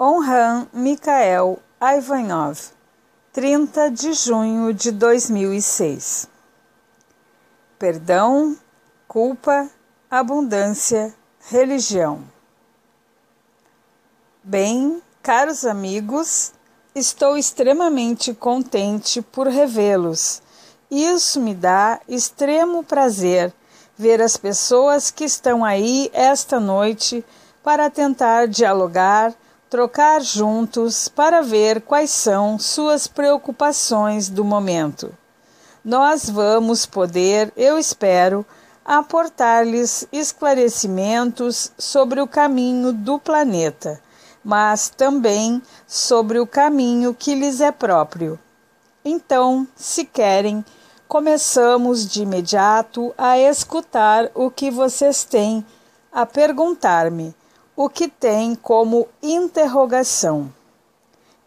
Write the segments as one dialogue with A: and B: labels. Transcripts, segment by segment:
A: Onran Mikael Ivanov, 30 de junho de 2006. Perdão, culpa, abundância, religião. Bem, caros amigos, estou extremamente contente por revê-los. Isso me dá extremo prazer ver as pessoas que estão aí esta noite para tentar dialogar trocar juntos para ver quais são suas preocupações do momento. Nós vamos poder, eu espero, aportar-lhes esclarecimentos sobre o caminho do planeta, mas também sobre o caminho que lhes é próprio. Então, se querem, começamos de imediato a escutar o que vocês têm a perguntar-me o que tem como interrogação.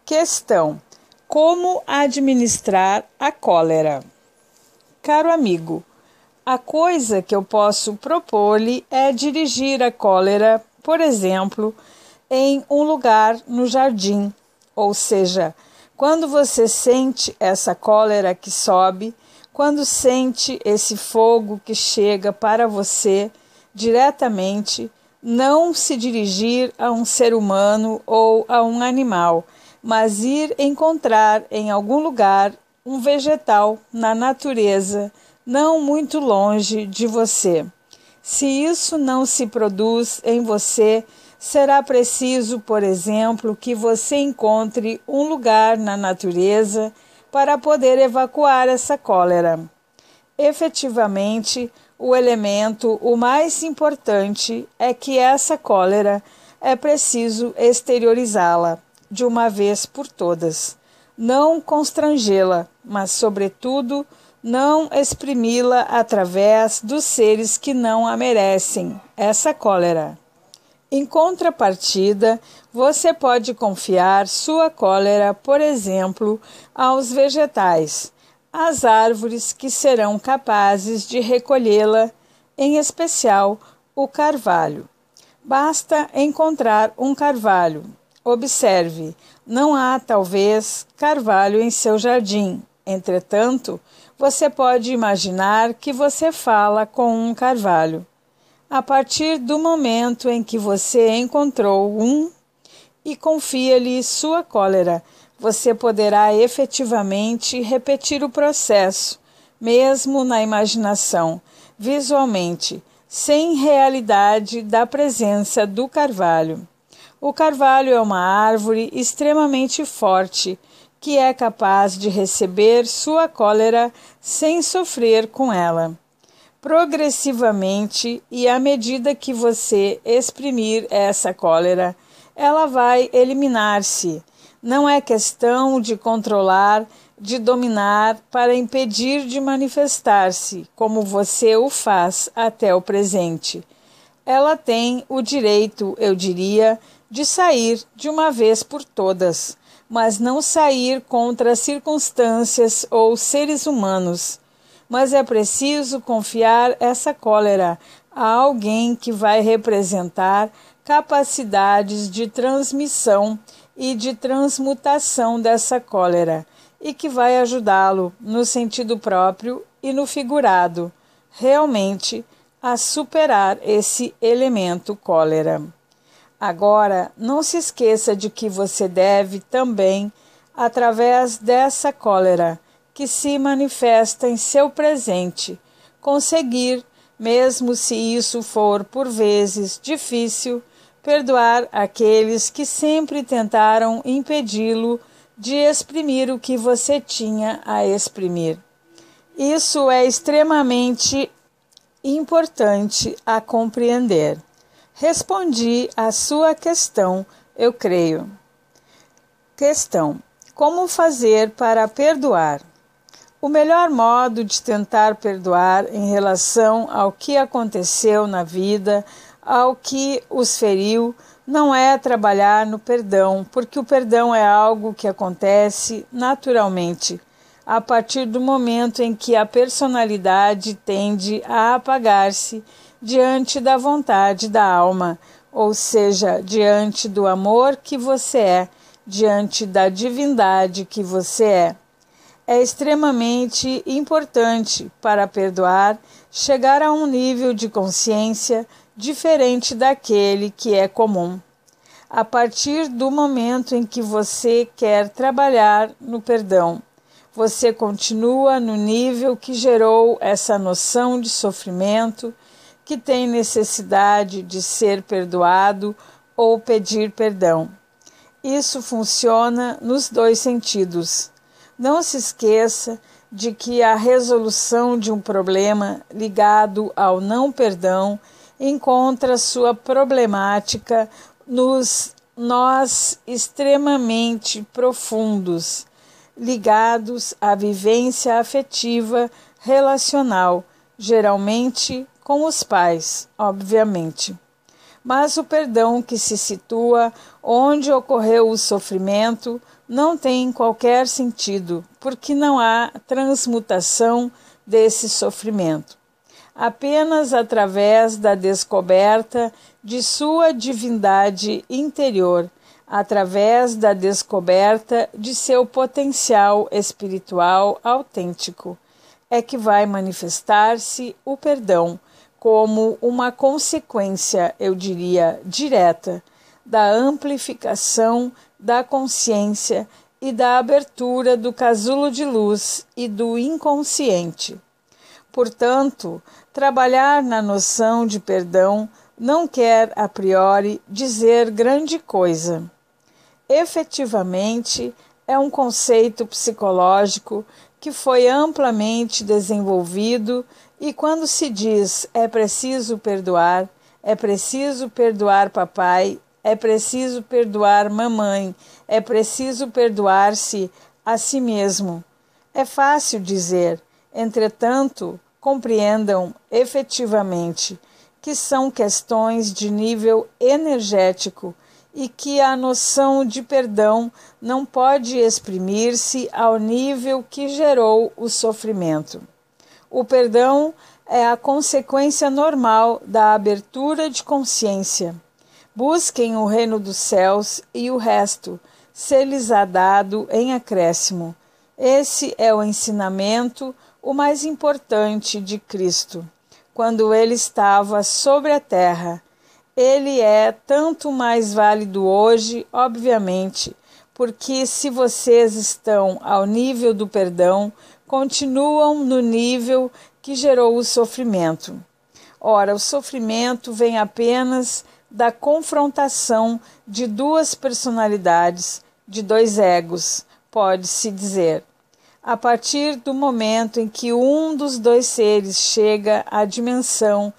A: Questão: Como administrar a cólera? Caro amigo, a coisa que eu posso propor-lhe é dirigir a cólera, por exemplo, em um lugar no jardim, ou seja, quando você sente essa cólera que sobe, quando sente esse fogo que chega para você diretamente, não se dirigir a um ser humano ou a um animal, mas ir encontrar em algum lugar um vegetal na natureza, não muito longe de você. Se isso não se produz em você, será preciso, por exemplo, que você encontre um lugar na natureza para poder evacuar essa cólera. Efetivamente, o elemento, o mais importante é que essa cólera é preciso exteriorizá-la de uma vez por todas, não constrangê-la, mas, sobretudo, não exprimi-la através dos seres que não a merecem, essa cólera. Em contrapartida, você pode confiar sua cólera, por exemplo, aos vegetais, as árvores que serão capazes de recolhê-la, em especial o carvalho. Basta encontrar um carvalho. Observe, não há talvez carvalho em seu jardim. Entretanto, você pode imaginar que você fala com um carvalho. A partir do momento em que você encontrou um e confia-lhe sua cólera, você poderá efetivamente repetir o processo, mesmo na imaginação, visualmente, sem realidade da presença do carvalho. O carvalho é uma árvore extremamente forte que é capaz de receber sua cólera sem sofrer com ela. Progressivamente, e à medida que você exprimir essa cólera, ela vai eliminar-se não é questão de controlar, de dominar para impedir de manifestar-se, como você o faz até o presente. Ela tem o direito, eu diria, de sair de uma vez por todas, mas não sair contra circunstâncias ou seres humanos. Mas é preciso confiar essa cólera a alguém que vai representar capacidades de transmissão e de transmutação dessa cólera, e que vai ajudá-lo, no sentido próprio e no figurado, realmente a superar esse elemento cólera. Agora, não se esqueça de que você deve também, através dessa cólera, que se manifesta em seu presente, conseguir, mesmo se isso for por vezes difícil, perdoar aqueles que sempre tentaram impedi-lo de exprimir o que você tinha a exprimir. Isso é extremamente importante a compreender. Respondi à sua questão, eu creio. Questão: Como fazer para perdoar? O melhor modo de tentar perdoar em relação ao que aconteceu na vida, ao que os feriu não é trabalhar no perdão, porque o perdão é algo que acontece naturalmente, a partir do momento em que a personalidade tende a apagar-se diante da vontade da alma, ou seja, diante do amor que você é, diante da divindade que você é. É extremamente importante para perdoar chegar a um nível de consciência diferente daquele que é comum. A partir do momento em que você quer trabalhar no perdão, você continua no nível que gerou essa noção de sofrimento, que tem necessidade de ser perdoado ou pedir perdão. Isso funciona nos dois sentidos. Não se esqueça de que a resolução de um problema ligado ao não perdão encontra sua problemática nos nós extremamente profundos, ligados à vivência afetiva relacional, geralmente com os pais, obviamente. Mas o perdão que se situa onde ocorreu o sofrimento não tem qualquer sentido, porque não há transmutação desse sofrimento apenas através da descoberta de sua divindade interior, através da descoberta de seu potencial espiritual autêntico, é que vai manifestar-se o perdão como uma consequência, eu diria, direta da amplificação da consciência e da abertura do casulo de luz e do inconsciente. Portanto, Trabalhar na noção de perdão não quer a priori dizer grande coisa. Efetivamente, é um conceito psicológico que foi amplamente desenvolvido e quando se diz é preciso perdoar, é preciso perdoar papai, é preciso perdoar mamãe, é preciso perdoar-se a si mesmo. É fácil dizer, entretanto, compreendam efetivamente que são questões de nível energético e que a noção de perdão não pode exprimir-se ao nível que gerou o sofrimento. O perdão é a consequência normal da abertura de consciência. Busquem o reino dos céus e o resto, se lhes há dado em acréscimo. Esse é o ensinamento o mais importante de Cristo. Quando ele estava sobre a terra, ele é tanto mais válido hoje, obviamente, porque se vocês estão ao nível do perdão, continuam no nível que gerou o sofrimento. Ora, o sofrimento vem apenas da confrontação de duas personalidades, de dois egos, pode-se dizer. A partir do momento em que um dos dois seres chega à dimensão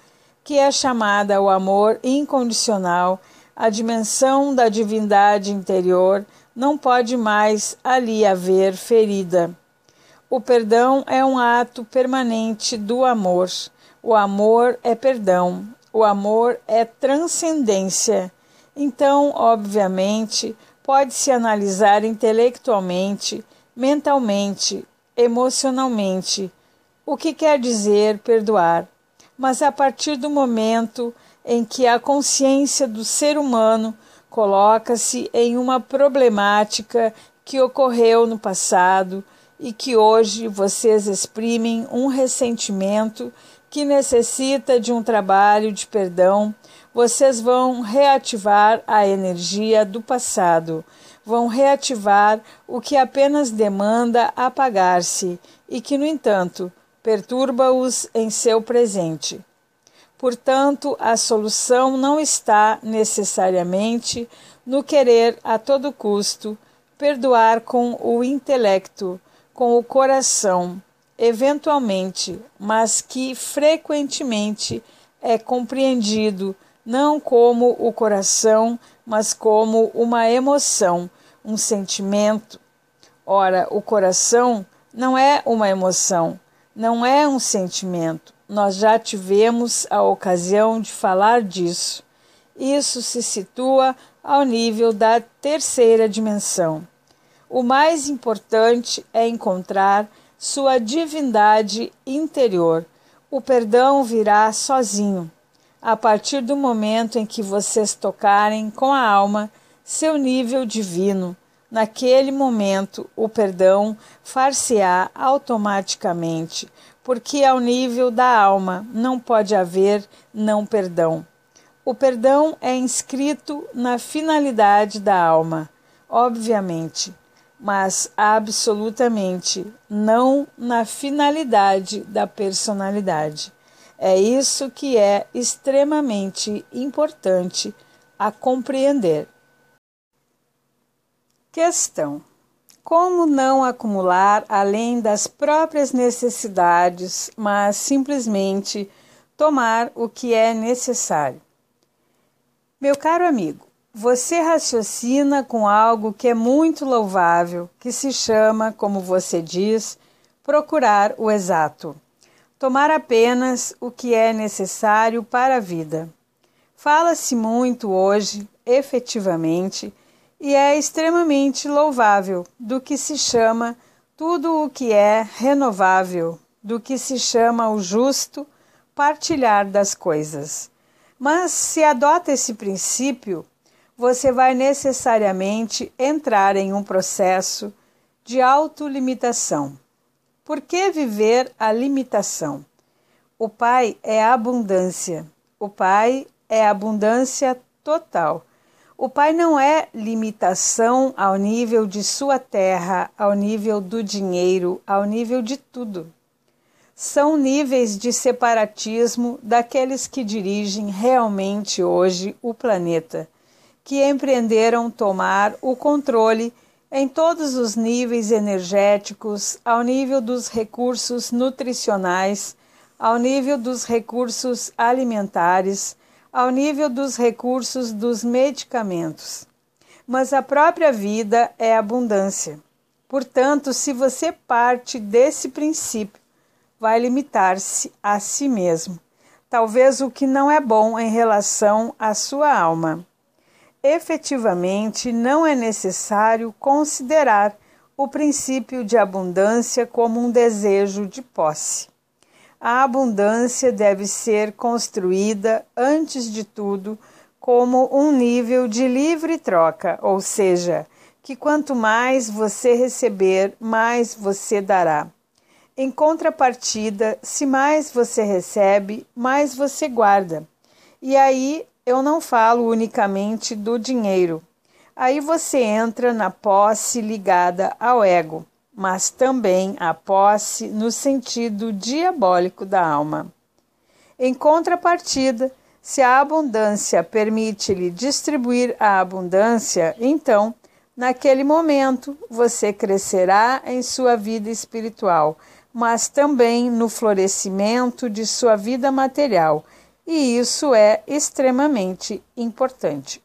A: que é chamada o amor incondicional, a dimensão da divindade interior, não pode mais ali haver ferida. O perdão é um ato permanente do amor. O amor é perdão. O amor é transcendência. Então, obviamente, pode-se analisar intelectualmente mentalmente, emocionalmente, o que quer dizer perdoar. Mas é a partir do momento em que a consciência do ser humano coloca-se em uma problemática que ocorreu no passado e que hoje vocês exprimem um ressentimento que necessita de um trabalho de perdão, vocês vão reativar a energia do passado vão reativar o que apenas demanda apagar-se e que, no entanto, perturba-os em seu presente. Portanto, a solução não está necessariamente no querer a todo custo perdoar com o intelecto, com o coração, eventualmente, mas que frequentemente é compreendido não como o coração, mas como uma emoção, um sentimento. Ora, o coração não é uma emoção, não é um sentimento. Nós já tivemos a ocasião de falar disso. Isso se situa ao nível da terceira dimensão. O mais importante é encontrar sua divindade interior. O perdão virá sozinho a partir do momento em que vocês tocarem com a alma seu nível divino. Naquele momento, o perdão far-se-á automaticamente, porque ao nível da alma não pode haver não perdão. O perdão é inscrito na finalidade da alma, obviamente, mas absolutamente não na finalidade da personalidade. É isso que é extremamente importante a compreender. Questão: Como não acumular além das próprias necessidades, mas simplesmente tomar o que é necessário? Meu caro amigo, você raciocina com algo que é muito louvável, que se chama, como você diz, procurar o exato tomar apenas o que é necessário para a vida. Fala-se muito hoje, efetivamente, e é extremamente louvável do que se chama tudo o que é renovável, do que se chama o justo partilhar das coisas. Mas se adota esse princípio, você vai necessariamente entrar em um processo de autolimitação. Por que viver a limitação? O Pai é a abundância. O Pai é a abundância total. O Pai não é limitação ao nível de sua terra, ao nível do dinheiro, ao nível de tudo. São níveis de separatismo daqueles que dirigem realmente hoje o planeta, que empreenderam tomar o controle em todos os níveis energéticos, ao nível dos recursos nutricionais, ao nível dos recursos alimentares, ao nível dos recursos dos medicamentos. Mas a própria vida é abundância. Portanto, se você parte desse princípio, vai limitar-se a si mesmo. Talvez o que não é bom em relação à sua alma efetivamente não é necessário considerar o princípio de abundância como um desejo de posse. A abundância deve ser construída, antes de tudo, como um nível de livre troca, ou seja, que quanto mais você receber, mais você dará. Em contrapartida, se mais você recebe, mais você guarda. E aí eu não falo unicamente do dinheiro. Aí você entra na posse ligada ao ego, mas também a posse no sentido diabólico da alma. Em contrapartida, se a abundância permite-lhe distribuir a abundância, então, naquele momento, você crescerá em sua vida espiritual, mas também no florescimento de sua vida material e isso é extremamente importante.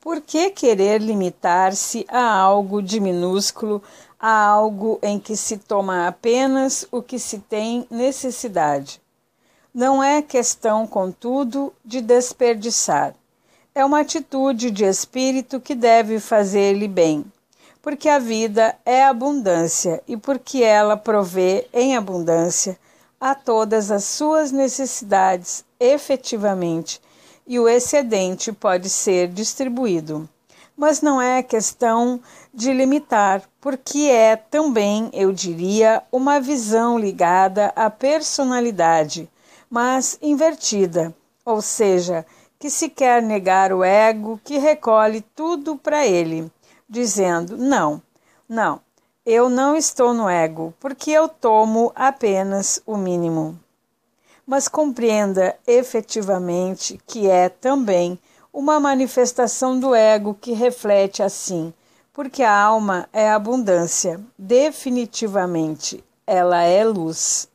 A: Por que querer limitar-se a algo de minúsculo, a algo em que se toma apenas o que se tem necessidade? Não é questão, contudo, de desperdiçar. É uma atitude de espírito que deve fazer-lhe bem, porque a vida é abundância e porque ela provê em abundância a todas as suas necessidades efetivamente e o excedente pode ser distribuído. Mas não é questão de limitar, porque é também, eu diria, uma visão ligada à personalidade, mas invertida, ou seja, que se quer negar o ego que recolhe tudo para ele, dizendo: não, não, eu não estou no ego, porque eu tomo apenas o mínimo. Mas compreenda efetivamente que é também uma manifestação do ego que reflete assim, porque a alma é abundância, definitivamente, ela é luz.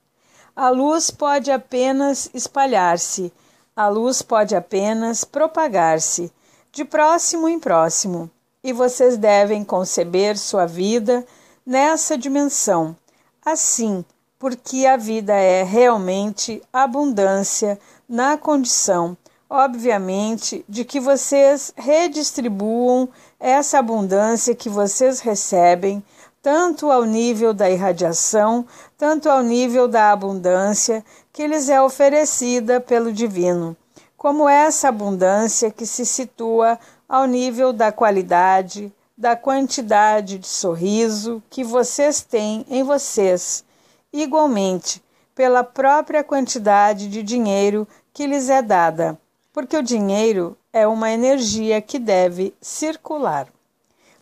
A: A luz pode apenas espalhar-se, a luz pode apenas propagar-se, de próximo em próximo, e vocês devem conceber sua vida nessa dimensão. Assim, porque a vida é realmente abundância na condição, obviamente, de que vocês redistribuam essa abundância que vocês recebem, tanto ao nível da irradiação, tanto ao nível da abundância que lhes é oferecida pelo Divino, como essa abundância que se situa ao nível da qualidade, da quantidade de sorriso que vocês têm em vocês, igualmente pela própria quantidade de dinheiro que lhes é dada, porque o dinheiro é uma energia que deve circular.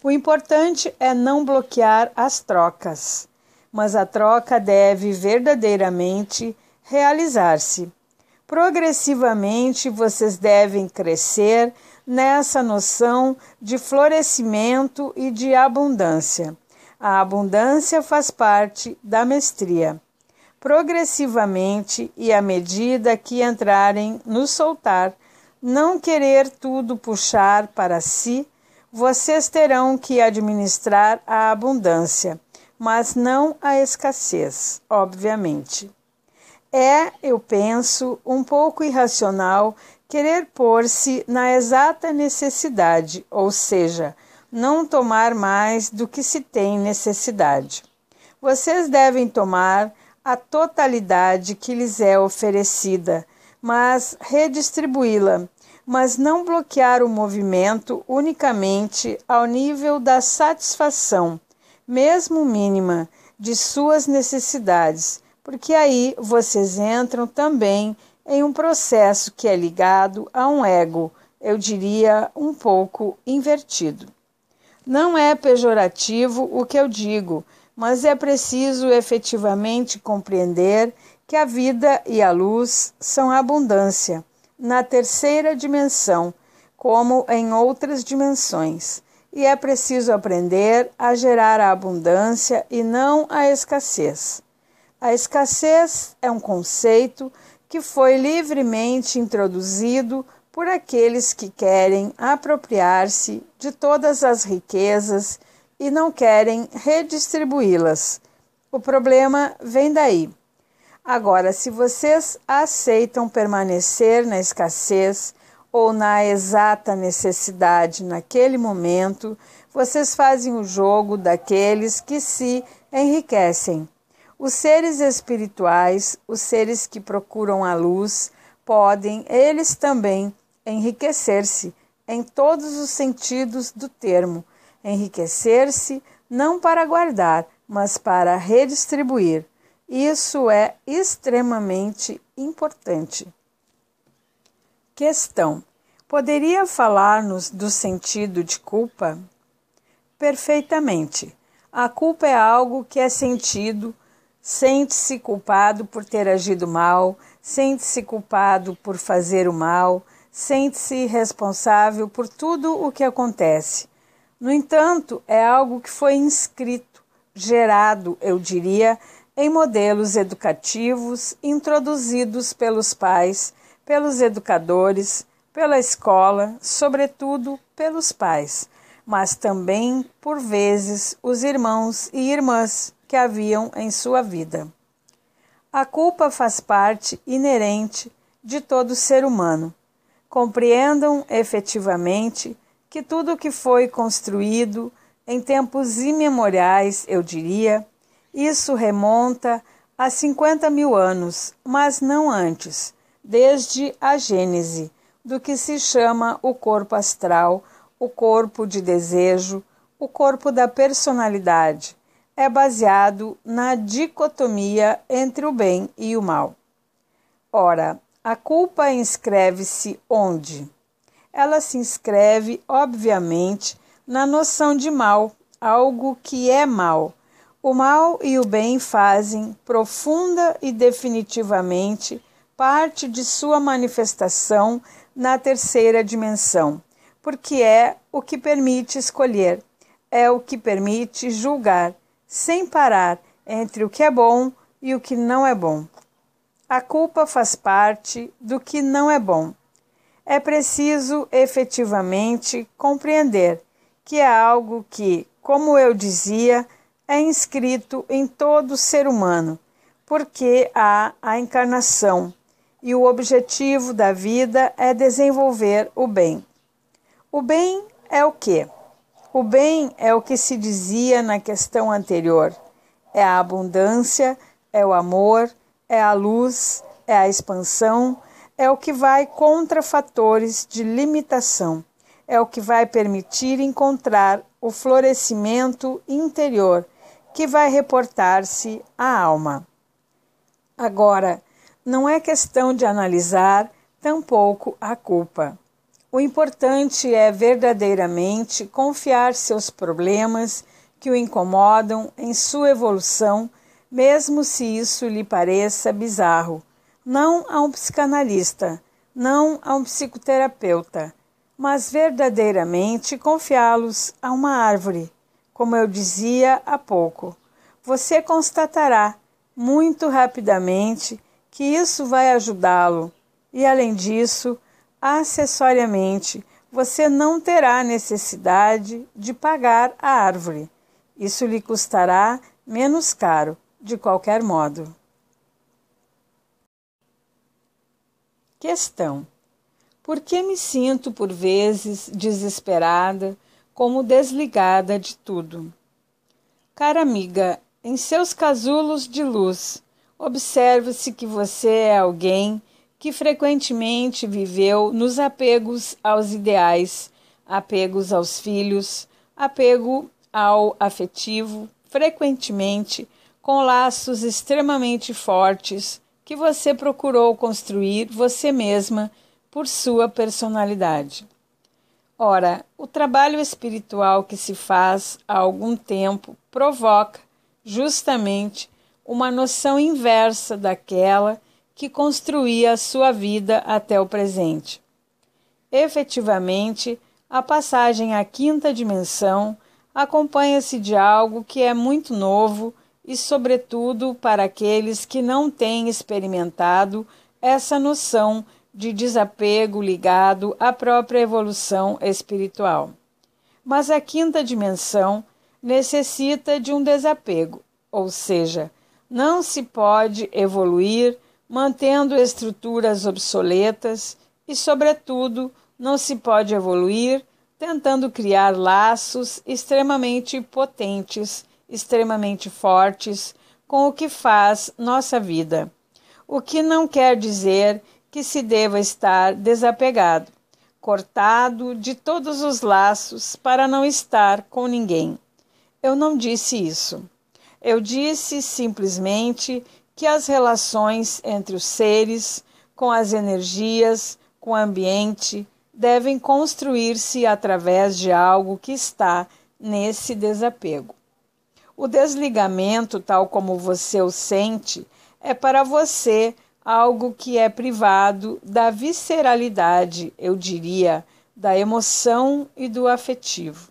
A: O importante é não bloquear as trocas, mas a troca deve verdadeiramente realizar-se Progressivamente vocês devem crescer nessa noção de florescimento e de abundância. A abundância faz parte da mestria. Progressivamente e à medida que entrarem no soltar, não querer tudo puxar para si, vocês terão que administrar a abundância, mas não a escassez, obviamente. É, eu penso, um pouco irracional querer pôr-se na exata necessidade, ou seja, não tomar mais do que se tem necessidade. Vocês devem tomar a totalidade que lhes é oferecida, mas redistribuí-la, mas não bloquear o movimento unicamente ao nível da satisfação, mesmo mínima, de suas necessidades porque aí vocês entram também em um processo que é ligado a um ego, eu diria um pouco invertido. Não é pejorativo o que eu digo, mas é preciso efetivamente compreender que a vida e a luz são a abundância, na terceira dimensão, como em outras dimensões, e é preciso aprender a gerar a abundância e não a escassez. A escassez é um conceito que foi livremente introduzido por aqueles que querem apropriar-se de todas as riquezas e não querem redistribuí-las. O problema vem daí. Agora, se vocês aceitam permanecer na escassez ou na exata necessidade naquele momento, vocês fazem o jogo daqueles que se enriquecem. Os seres espirituais, os seres que procuram a luz, podem eles também enriquecer-se em todos os sentidos do termo. Enriquecer-se não para guardar, mas para redistribuir. Isso é extremamente importante. Questão: Poderia falar-nos do sentido de culpa? Perfeitamente. A culpa é algo que é sentido Sente-se culpado por ter agido mal, sente-se culpado por fazer o mal, sente-se responsável por tudo o que acontece. No entanto, é algo que foi inscrito, gerado, eu diria, em modelos educativos introduzidos pelos pais, pelos educadores, pela escola, sobretudo pelos pais, mas também, por vezes, os irmãos e irmãs que haviam em sua vida. A culpa faz parte inerente de todo ser humano. Compreendam efetivamente que tudo o que foi construído em tempos imemoriais, eu diria, isso remonta a 50 mil anos, mas não antes, desde a Gênese, do que se chama o corpo astral, o corpo de desejo, o corpo da personalidade, é baseado na dicotomia entre o bem e o mal. Ora, a culpa inscreve-se onde? Ela se inscreve, obviamente, na noção de mal, algo que é mal. O mal e o bem fazem profunda e definitivamente parte de sua manifestação na terceira dimensão, porque é o que permite escolher, é o que permite julgar, sem parar entre o que é bom e o que não é bom. A culpa faz parte do que não é bom. É preciso efetivamente compreender que é algo que, como eu dizia, é inscrito em todo ser humano, porque há a encarnação e o objetivo da vida é desenvolver o bem. O bem é o quê? O bem é o que se dizia na questão anterior: é a abundância, é o amor, é a luz, é a expansão, é o que vai contra fatores de limitação, é o que vai permitir encontrar o florescimento interior que vai reportar-se à alma. Agora, não é questão de analisar tampouco a culpa. O importante é verdadeiramente confiar seus problemas que o incomodam em sua evolução, mesmo se isso lhe pareça bizarro. Não a um psicanalista, não a um psicoterapeuta, mas verdadeiramente confiá-los a uma árvore. Como eu dizia há pouco, você constatará muito rapidamente que isso vai ajudá-lo e, além disso, acessoriamente, você não terá necessidade de pagar a árvore. Isso lhe custará menos caro, de qualquer modo. Questão: Por que me sinto por vezes desesperada, como desligada de tudo? Cara amiga, em seus casulos de luz, observe-se que você é alguém que frequentemente viveu nos apegos aos ideais, apegos aos filhos, apego ao afetivo, frequentemente com laços extremamente fortes que você procurou construir você mesma por sua personalidade. Ora, o trabalho espiritual que se faz há algum tempo provoca, justamente, uma noção inversa daquela que construía a sua vida até o presente. Efetivamente, a passagem à quinta dimensão acompanha-se de algo que é muito novo e, sobretudo, para aqueles que não têm experimentado essa noção de desapego ligado à própria evolução espiritual. Mas a quinta dimensão necessita de um desapego, ou seja, não se pode evoluir mantendo estruturas obsoletas e, sobretudo, não se pode evoluir tentando criar laços extremamente potentes, extremamente fortes com o que faz nossa vida. O que não quer dizer que se deva estar desapegado, cortado de todos os laços para não estar com ninguém. Eu não disse isso. Eu disse simplesmente que as relações entre os seres, com as energias, com o ambiente, devem construir-se através de algo que está nesse desapego. O desligamento, tal como você o sente, é para você algo que é privado da visceralidade, eu diria, da emoção e do afetivo.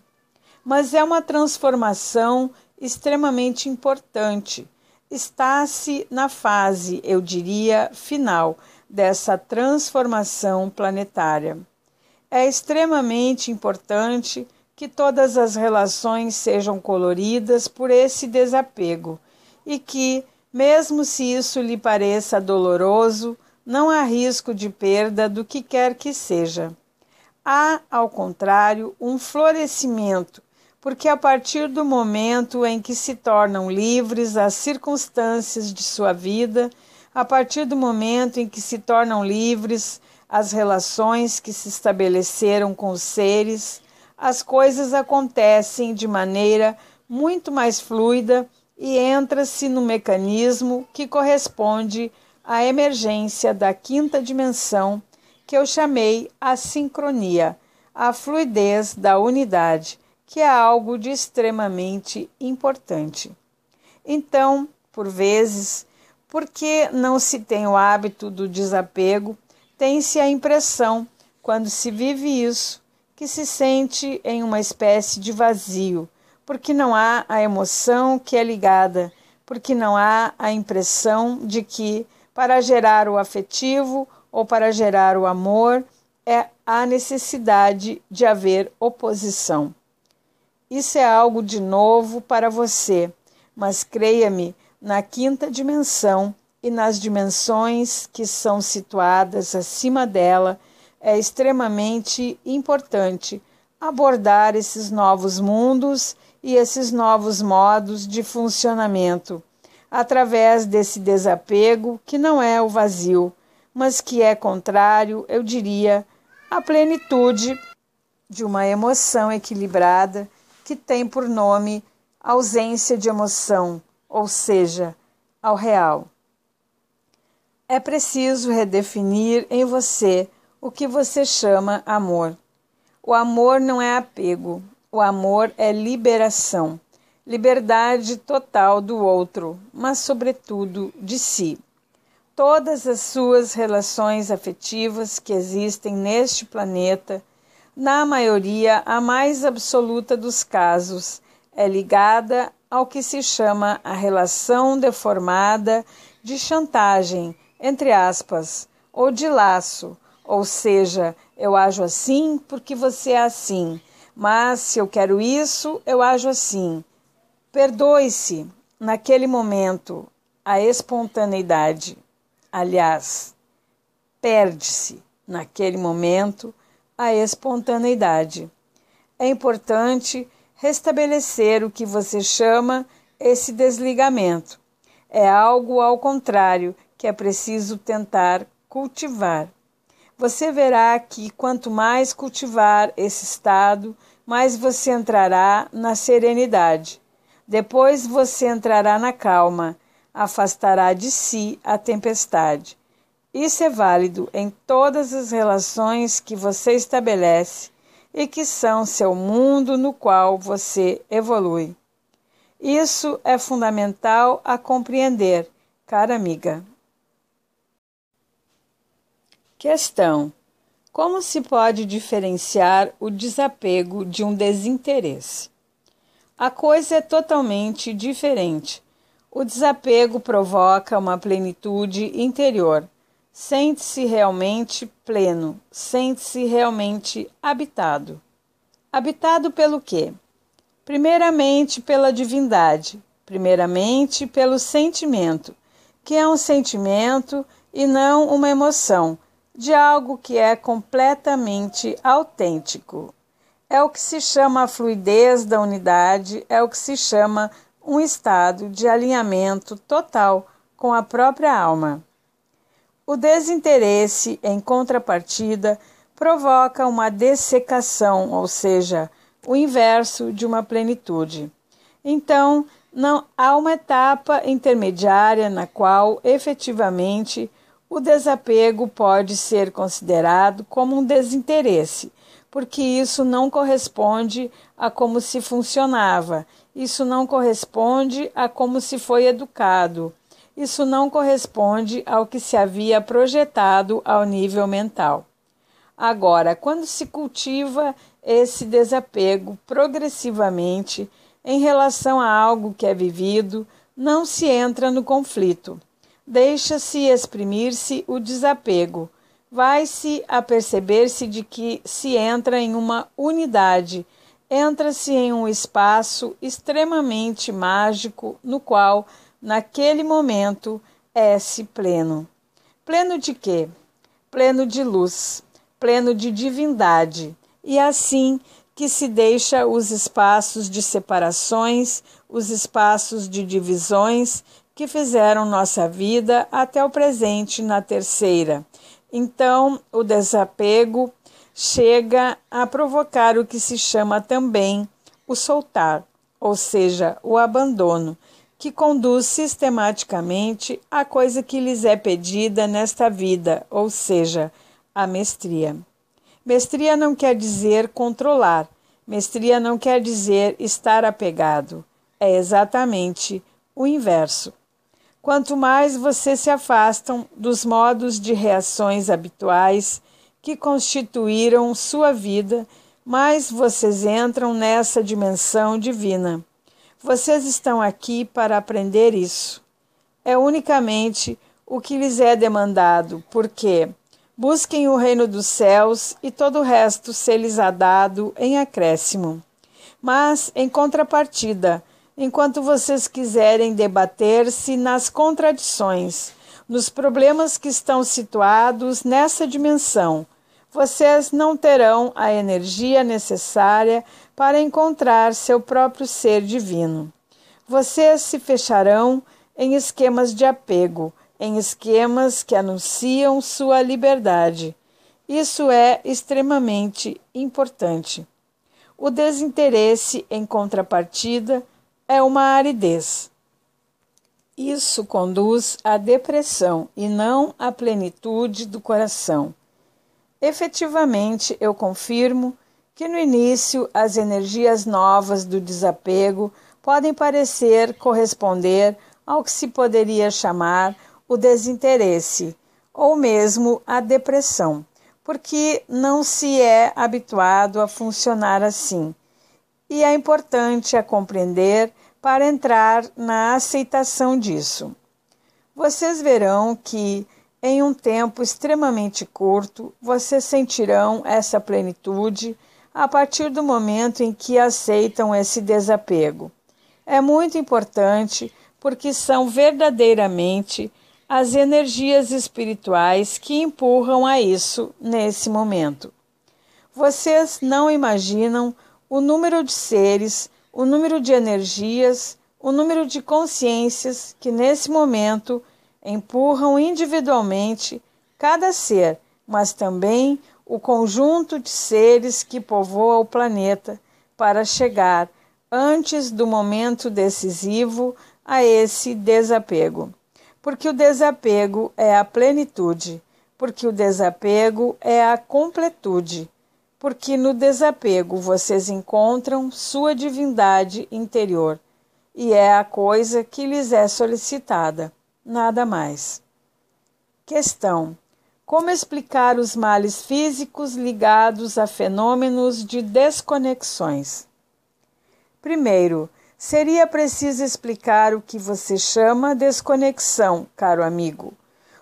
A: Mas é uma transformação extremamente importante está-se na fase, eu diria, final dessa transformação planetária. É extremamente importante que todas as relações sejam coloridas por esse desapego e que, mesmo se isso lhe pareça doloroso, não há risco de perda do que quer que seja. Há, ao contrário, um florescimento porque a partir do momento em que se tornam livres as circunstâncias de sua vida, a partir do momento em que se tornam livres as relações que se estabeleceram com os seres, as coisas acontecem de maneira muito mais fluida e entra-se no mecanismo que corresponde à emergência da quinta dimensão, que eu chamei a sincronia, a fluidez da unidade que é algo de extremamente importante. Então, por vezes, porque não se tem o hábito do desapego, tem-se a impressão, quando se vive isso, que se sente em uma espécie de vazio, porque não há a emoção que é ligada, porque não há a impressão de que, para gerar o afetivo ou para gerar o amor, é a necessidade de haver oposição. Isso é algo de novo para você, mas creia-me, na quinta dimensão e nas dimensões que são situadas acima dela, é extremamente importante abordar esses novos mundos e esses novos modos de funcionamento através desse desapego que não é o vazio, mas que é contrário, eu diria, à plenitude de uma emoção equilibrada que tem por nome ausência de emoção, ou seja, ao real. É preciso redefinir em você o que você chama amor. O amor não é apego, o amor é liberação, liberdade total do outro, mas, sobretudo, de si. Todas as suas relações afetivas que existem neste planeta na maioria a mais absoluta dos casos, é ligada ao que se chama a relação deformada de chantagem, entre aspas, ou de laço, ou seja, eu ajo assim porque você é assim, mas se eu quero isso, eu ajo assim. Perdoe-se, naquele momento, a espontaneidade. Aliás, perde-se, naquele momento, a espontaneidade. É importante restabelecer o que você chama esse desligamento. É algo ao contrário que é preciso tentar cultivar. Você verá que quanto mais cultivar esse estado, mais você entrará na serenidade. Depois você entrará na calma, afastará de si a tempestade. Isso é válido em todas as relações que você estabelece e que são seu mundo no qual você evolui. Isso é fundamental a compreender, cara amiga. Questão: Como se pode diferenciar o desapego de um desinteresse? A coisa é totalmente diferente. O desapego provoca uma plenitude interior Sente-se realmente pleno, sente-se realmente habitado. Habitado pelo quê? Primeiramente pela divindade, primeiramente pelo sentimento, que é um sentimento e não uma emoção, de algo que é completamente autêntico. É o que se chama a fluidez da unidade, é o que se chama um estado de alinhamento total com a própria alma. O desinteresse, em contrapartida, provoca uma dessecação, ou seja, o inverso de uma plenitude. Então, não há uma etapa intermediária na qual efetivamente o desapego pode ser considerado como um desinteresse, porque isso não corresponde a como se funcionava, isso não corresponde a como se foi educado, isso não corresponde ao que se havia projetado ao nível mental. Agora, quando se cultiva esse desapego progressivamente em relação a algo que é vivido, não se entra no conflito. Deixa-se exprimir-se o desapego. Vai-se a perceber-se de que se entra em uma unidade, entra-se em um espaço extremamente mágico no qual naquele momento, esse pleno. Pleno de quê? Pleno de luz, pleno de divindade, e é assim que se deixa os espaços de separações, os espaços de divisões que fizeram nossa vida até o presente na terceira. Então, o desapego chega a provocar o que se chama também o soltar, ou seja, o abandono, que conduz sistematicamente à coisa que lhes é pedida nesta vida, ou seja, a mestria. Mestria não quer dizer controlar, mestria não quer dizer estar apegado, é exatamente o inverso. Quanto mais você se afastam dos modos de reações habituais que constituíram sua vida, mais vocês entram nessa dimensão divina. Vocês estão aqui para aprender isso. É unicamente o que lhes é demandado, porque busquem o reino dos céus e todo o resto se lhes há dado em acréscimo. Mas, em contrapartida, enquanto vocês quiserem debater-se nas contradições, nos problemas que estão situados nessa dimensão, vocês não terão a energia necessária para encontrar seu próprio ser divino. Vocês se fecharão em esquemas de apego, em esquemas que anunciam sua liberdade. Isso é extremamente importante. O desinteresse em contrapartida é uma aridez. Isso conduz à depressão e não à plenitude do coração. Efetivamente, eu confirmo que no início as energias novas do desapego podem parecer corresponder ao que se poderia chamar o desinteresse ou mesmo a depressão, porque não se é habituado a funcionar assim. E é importante a compreender para entrar na aceitação disso. Vocês verão que, em um tempo extremamente curto, vocês sentirão essa plenitude a partir do momento em que aceitam esse desapego. É muito importante porque são verdadeiramente as energias espirituais que empurram a isso nesse momento. Vocês não imaginam o número de seres, o número de energias, o número de consciências que nesse momento empurram individualmente cada ser, mas também o conjunto de seres que povoa o planeta para chegar, antes do momento decisivo, a esse desapego. Porque o desapego é a plenitude, porque o desapego é a completude, porque no desapego vocês encontram sua divindade interior e é a coisa que lhes é solicitada, nada mais. Questão como explicar os males físicos ligados a fenômenos de desconexões? Primeiro, seria preciso explicar o que você chama desconexão, caro amigo.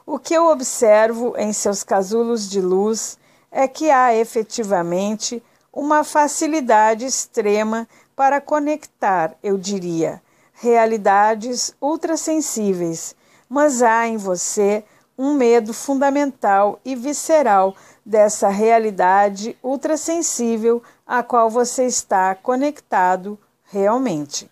A: O que eu observo em seus casulos de luz é que há efetivamente uma facilidade extrema para conectar, eu diria, realidades ultrassensíveis, mas há em você um medo fundamental e visceral dessa realidade ultrassensível à qual você está conectado realmente.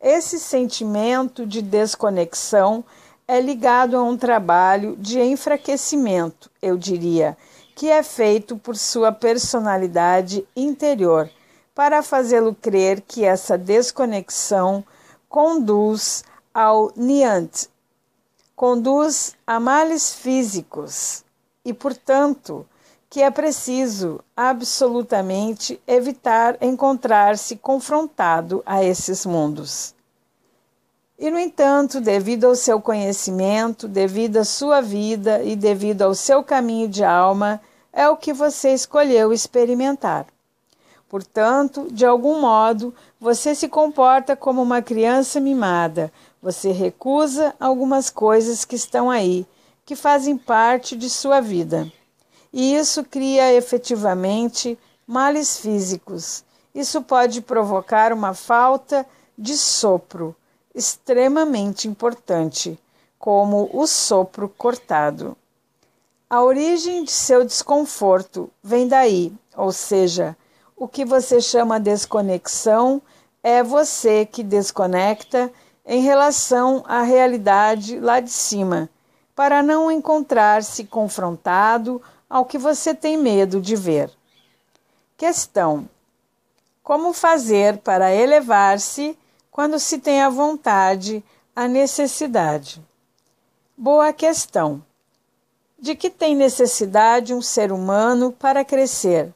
A: Esse sentimento de desconexão é ligado a um trabalho de enfraquecimento, eu diria, que é feito por sua personalidade interior, para fazê-lo crer que essa desconexão conduz ao niant, conduz a males físicos e, portanto, que é preciso absolutamente evitar encontrar-se confrontado a esses mundos. E, no entanto, devido ao seu conhecimento, devido à sua vida e devido ao seu caminho de alma, é o que você escolheu experimentar. Portanto, de algum modo, você se comporta como uma criança mimada, você recusa algumas coisas que estão aí, que fazem parte de sua vida. E isso cria efetivamente males físicos. Isso pode provocar uma falta de sopro extremamente importante, como o sopro cortado. A origem de seu desconforto vem daí, ou seja, o que você chama desconexão é você que desconecta em relação à realidade lá de cima, para não encontrar-se confrontado ao que você tem medo de ver. Questão: Como fazer para elevar-se quando se tem a vontade, a necessidade? Boa questão. De que tem necessidade um ser humano para crescer?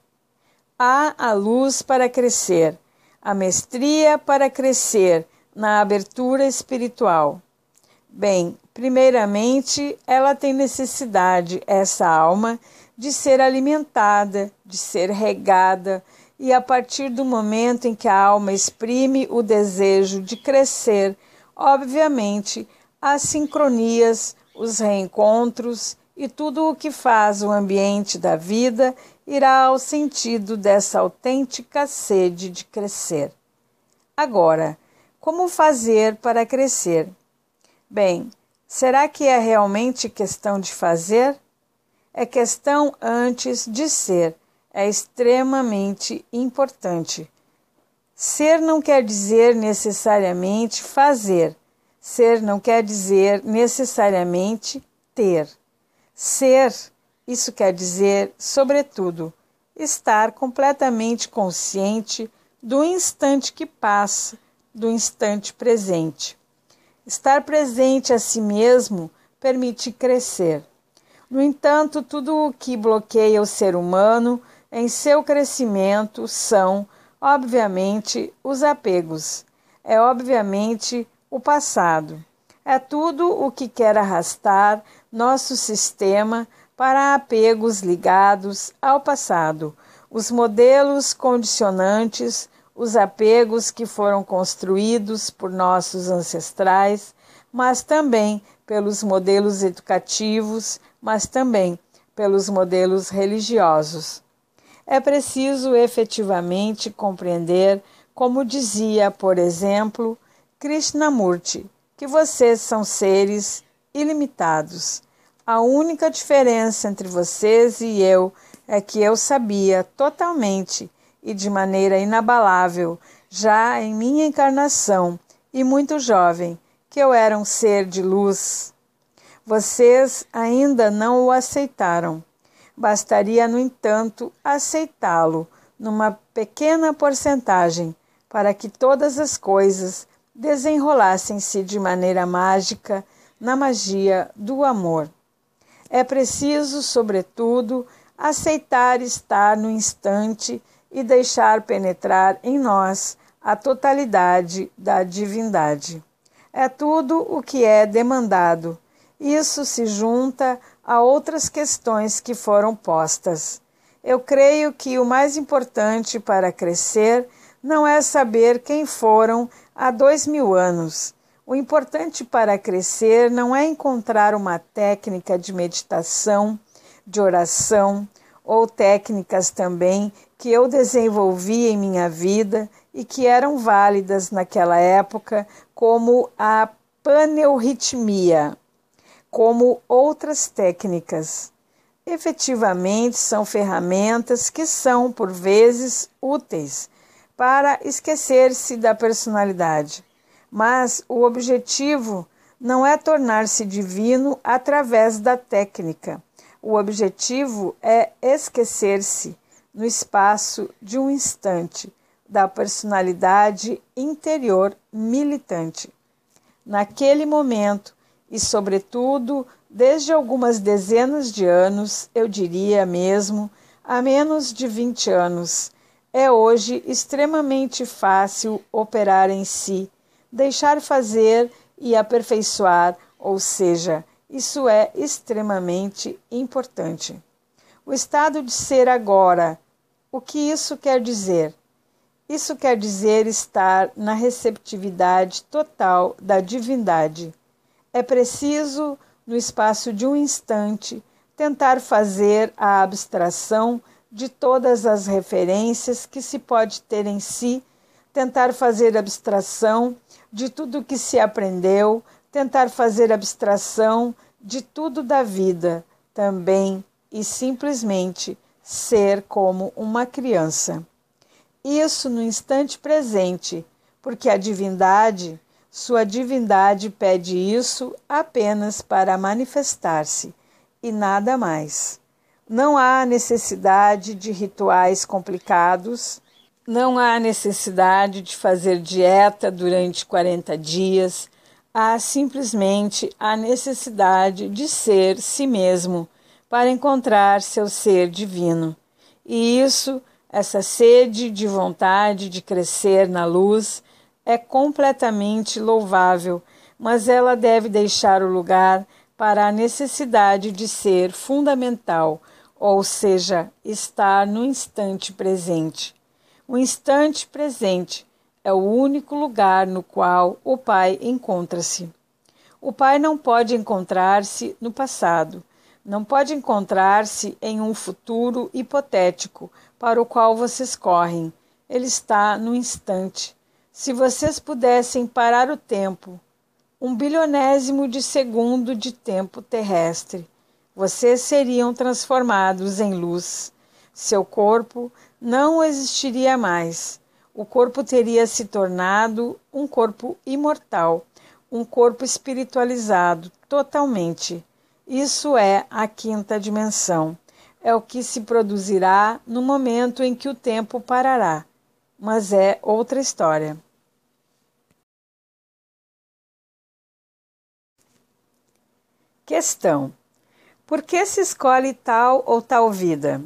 A: Há a luz para crescer, a mestria para crescer na abertura espiritual. Bem, primeiramente, ela tem necessidade, essa alma, de ser alimentada, de ser regada, e a partir do momento em que a alma exprime o desejo de crescer, obviamente, as sincronias, os reencontros e tudo o que faz o ambiente da vida irá ao sentido dessa autêntica sede de crescer. Agora, como fazer para crescer? Bem, será que é realmente questão de fazer? É questão antes de ser. É extremamente importante. Ser não quer dizer necessariamente fazer. Ser não quer dizer necessariamente ter. Ser, isso quer dizer, sobretudo, estar completamente consciente do instante que passa do instante presente. Estar presente a si mesmo permite crescer. No entanto, tudo o que bloqueia o ser humano em seu crescimento são, obviamente, os apegos. É, obviamente, o passado. É tudo o que quer arrastar nosso sistema para apegos ligados ao passado, os modelos condicionantes os apegos que foram construídos por nossos ancestrais, mas também pelos modelos educativos, mas também pelos modelos religiosos. É preciso efetivamente compreender, como dizia, por exemplo, Krishnamurti, que vocês são seres ilimitados. A única diferença entre vocês e eu é que eu sabia totalmente e de maneira inabalável, já em minha encarnação e muito jovem, que eu era um ser de luz. Vocês ainda não o aceitaram. Bastaria, no entanto, aceitá-lo numa pequena porcentagem para que todas as coisas desenrolassem-se de maneira mágica na magia do amor. É preciso, sobretudo, aceitar estar no instante e deixar penetrar em nós a totalidade da divindade. É tudo o que é demandado. Isso se junta a outras questões que foram postas. Eu creio que o mais importante para crescer não é saber quem foram há dois mil anos. O importante para crescer não é encontrar uma técnica de meditação, de oração ou técnicas também que eu desenvolvi em minha vida e que eram válidas naquela época, como a paneurritmia, como outras técnicas. Efetivamente, são ferramentas que são, por vezes, úteis para esquecer-se da personalidade. Mas o objetivo não é tornar-se divino através da técnica. O objetivo é esquecer-se no espaço de um instante da personalidade interior militante. Naquele momento, e sobretudo desde algumas dezenas de anos, eu diria mesmo, há menos de 20 anos, é hoje extremamente fácil operar em si, deixar fazer e aperfeiçoar, ou seja, isso é extremamente importante. O estado de ser agora, o que isso quer dizer? Isso quer dizer estar na receptividade total da divindade. É preciso, no espaço de um instante, tentar fazer a abstração de todas as referências que se pode ter em si, tentar fazer abstração de tudo que se aprendeu, tentar fazer abstração de tudo da vida, também e simplesmente ser como uma criança. Isso no instante presente, porque a divindade, sua divindade pede isso apenas para manifestar-se e nada mais. Não há necessidade de rituais complicados, não há necessidade de fazer dieta durante 40 dias, há simplesmente a necessidade de ser si mesmo para encontrar seu ser divino. E isso, essa sede de vontade de crescer na luz, é completamente louvável, mas ela deve deixar o lugar para a necessidade de ser fundamental, ou seja, estar no instante presente. O instante presente é o único lugar no qual o Pai encontra-se. O Pai não pode encontrar-se no passado, não pode encontrar-se em um futuro hipotético para o qual vocês correm. Ele está no instante. Se vocês pudessem parar o tempo, um bilionésimo de segundo de tempo terrestre, vocês seriam transformados em luz. Seu corpo não existiria mais. O corpo teria se tornado um corpo imortal, um corpo espiritualizado totalmente. Isso é a quinta dimensão. É o que se produzirá no momento em que o tempo parará, mas é outra história. Questão: Por que se escolhe tal ou tal vida?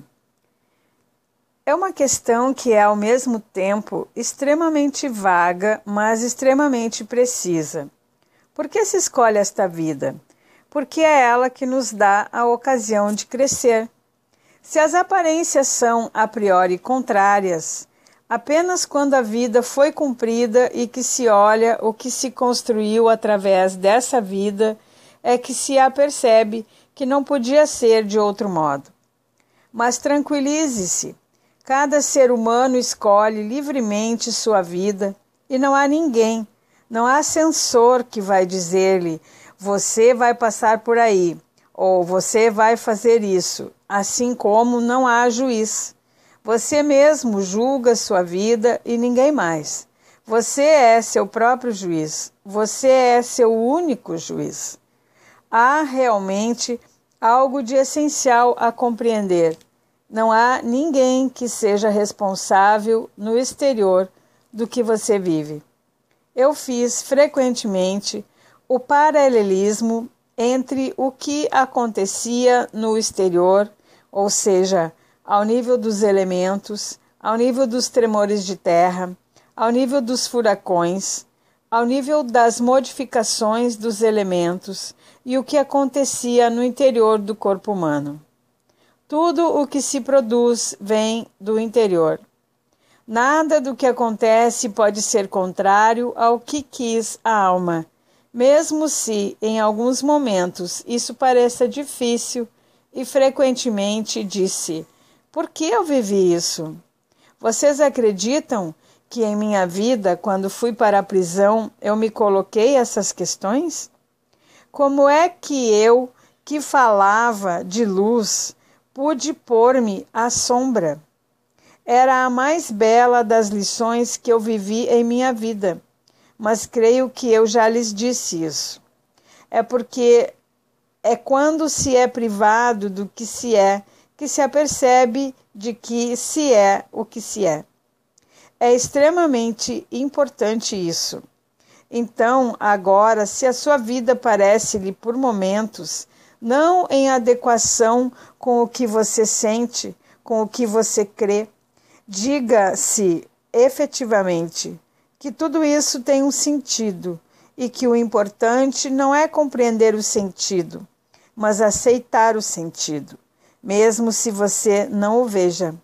A: É uma questão que é ao mesmo tempo extremamente vaga, mas extremamente precisa. Por que se escolhe esta vida? porque é ela que nos dá a ocasião de crescer. Se as aparências são a priori contrárias, apenas quando a vida foi cumprida e que se olha o que se construiu através dessa vida é que se apercebe que não podia ser de outro modo. Mas tranquilize-se, cada ser humano escolhe livremente sua vida e não há ninguém, não há censor que vai dizer-lhe você vai passar por aí, ou você vai fazer isso, assim como não há juiz. Você mesmo julga sua vida e ninguém mais. Você é seu próprio juiz, você é seu único juiz. Há realmente algo de essencial a compreender. Não há ninguém que seja responsável no exterior do que você vive. Eu fiz frequentemente o paralelismo entre o que acontecia no exterior, ou seja, ao nível dos elementos, ao nível dos tremores de terra, ao nível dos furacões, ao nível das modificações dos elementos e o que acontecia no interior do corpo humano. Tudo o que se produz vem do interior. Nada do que acontece pode ser contrário ao que quis a alma mesmo se, em alguns momentos, isso pareça difícil, e frequentemente disse: Por que eu vivi isso? Vocês acreditam que em minha vida, quando fui para a prisão, eu me coloquei essas questões? Como é que eu, que falava de luz, pude pôr-me à sombra? Era a mais bela das lições que eu vivi em minha vida mas creio que eu já lhes disse isso. É porque é quando se é privado do que se é que se apercebe de que se é o que se é. É extremamente importante isso. Então, agora, se a sua vida parece-lhe por momentos não em adequação com o que você sente, com o que você crê, diga-se efetivamente: que tudo isso tem um sentido e que o importante não é compreender o sentido, mas aceitar o sentido, mesmo se você não o veja.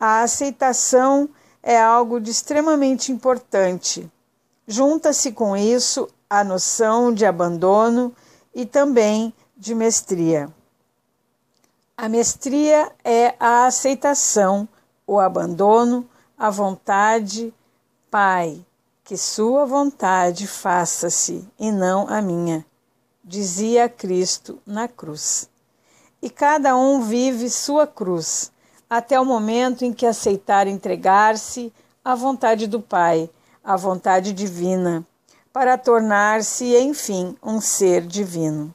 A: A aceitação é algo de extremamente importante. Junta-se com isso a noção de abandono e também de mestria. A mestria é a aceitação, o abandono, a vontade, Pai, que Sua vontade faça-se e não a minha, dizia Cristo na cruz. E cada um vive sua cruz, até o momento em que aceitar entregar-se à vontade do Pai, à vontade divina, para tornar-se, enfim, um ser divino.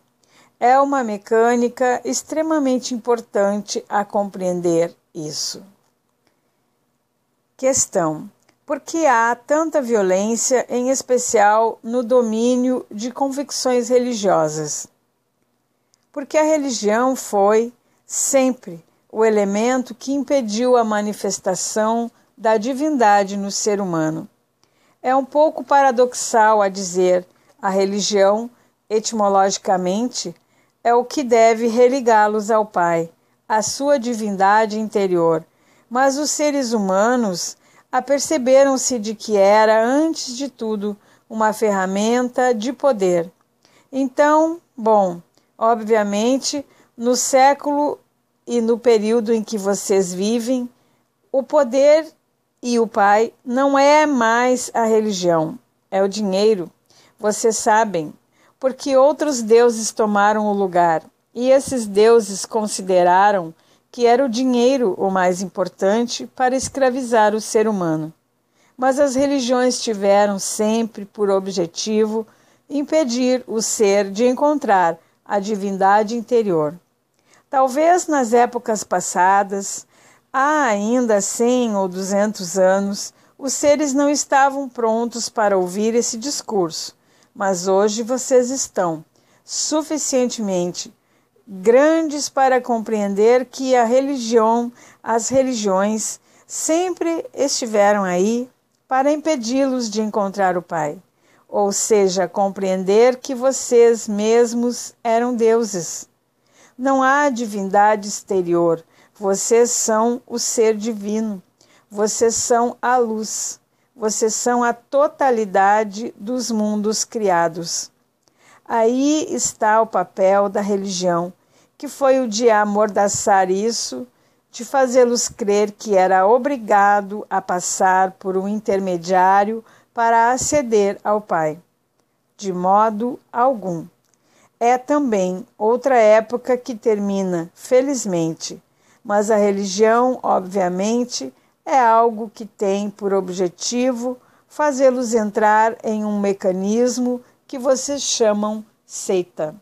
A: É uma mecânica extremamente importante a compreender isso. Questão: porque há tanta violência, em especial no domínio de convicções religiosas. Porque a religião foi, sempre, o elemento que impediu a manifestação da divindade no ser humano. É um pouco paradoxal a dizer a religião, etimologicamente, é o que deve religá-los ao Pai, à sua divindade interior, mas os seres humanos aperceberam-se de que era, antes de tudo, uma ferramenta de poder. Então, bom, obviamente, no século e no período em que vocês vivem, o poder e o pai não é mais a religião, é o dinheiro. Vocês sabem, porque outros deuses tomaram o lugar, e esses deuses consideraram que era o dinheiro o mais importante para escravizar o ser humano. Mas as religiões tiveram sempre por objetivo impedir o ser de encontrar a divindade interior. Talvez nas épocas passadas, há ainda 100 ou 200 anos, os seres não estavam prontos para ouvir esse discurso, mas hoje vocês estão suficientemente grandes para compreender que a religião, as religiões, sempre estiveram aí para impedi-los de encontrar o Pai, ou seja, compreender que vocês mesmos eram deuses. Não há divindade exterior, vocês são o ser divino, vocês são a luz, vocês são a totalidade dos mundos criados. Aí está o papel da religião que foi o de amordaçar isso, de fazê-los crer que era obrigado a passar por um intermediário para aceder ao Pai. De modo algum. É também outra época que termina, felizmente, mas a religião, obviamente, é algo que tem por objetivo fazê-los entrar em um mecanismo que vocês chamam seita.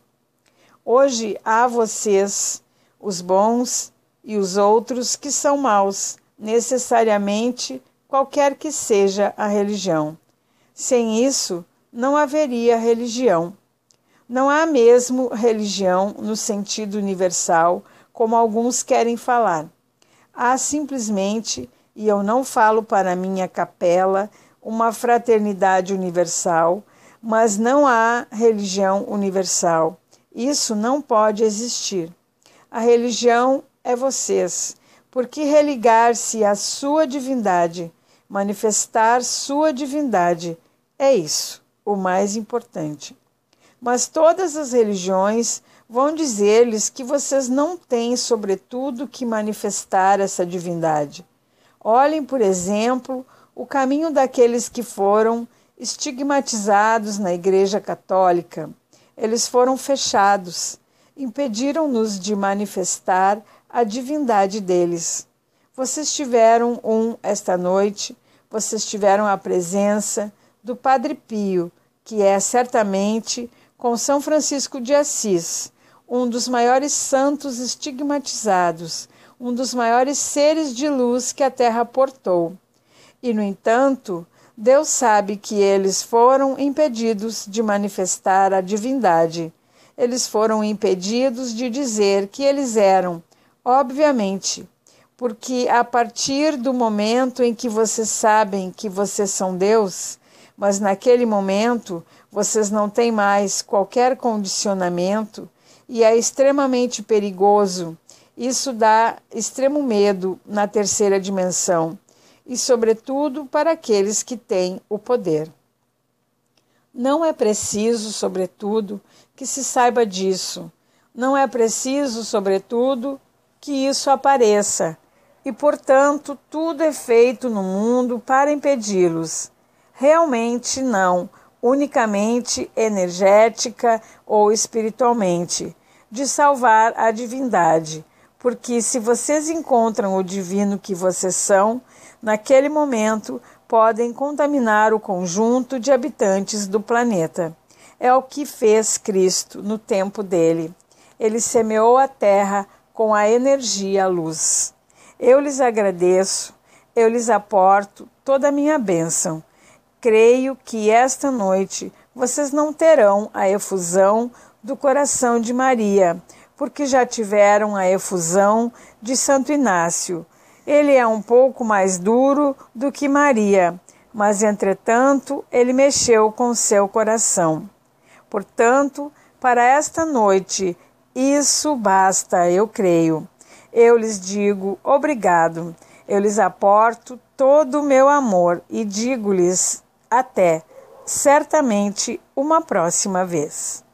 A: Hoje há vocês, os bons, e os outros que são maus, necessariamente, qualquer que seja a religião. Sem isso, não haveria religião. Não há mesmo religião no sentido universal, como alguns querem falar. Há simplesmente, e eu não falo para minha capela, uma fraternidade universal, mas não há religião universal. Isso não pode existir. A religião é vocês. Por que religar-se à sua divindade? Manifestar sua divindade. É isso, o mais importante. Mas todas as religiões vão dizer-lhes que vocês não têm, sobretudo, que manifestar essa divindade. Olhem, por exemplo, o caminho daqueles que foram estigmatizados na Igreja Católica. Eles foram fechados, impediram-nos de manifestar a divindade deles. Vocês tiveram um esta noite, vocês tiveram a presença do Padre Pio, que é certamente, com São Francisco de Assis, um dos maiores santos estigmatizados, um dos maiores seres de luz que a Terra portou. E, no entanto, Deus sabe que eles foram impedidos de manifestar a divindade. Eles foram impedidos de dizer que eles eram, obviamente, porque a partir do momento em que vocês sabem que vocês são Deus, mas naquele momento vocês não têm mais qualquer condicionamento e é extremamente perigoso. Isso dá extremo medo na terceira dimensão e, sobretudo, para aqueles que têm o poder. Não é preciso, sobretudo, que se saiba disso. Não é preciso, sobretudo, que isso apareça. E, portanto, tudo é feito no mundo para impedi-los. Realmente não, unicamente energética ou espiritualmente, de salvar a divindade. Porque se vocês encontram o divino que vocês são, naquele momento, podem contaminar o conjunto de habitantes do planeta. É o que fez Cristo no tempo dele. Ele semeou a terra com a energia luz. Eu lhes agradeço, eu lhes aporto toda a minha bênção. Creio que esta noite vocês não terão a efusão do coração de Maria, porque já tiveram a efusão de Santo Inácio. Ele é um pouco mais duro do que Maria, mas entretanto ele mexeu com seu coração. Portanto, para esta noite, isso basta, eu creio. Eu lhes digo obrigado. Eu lhes aporto todo o meu amor e digo-lhes até, certamente, uma próxima vez.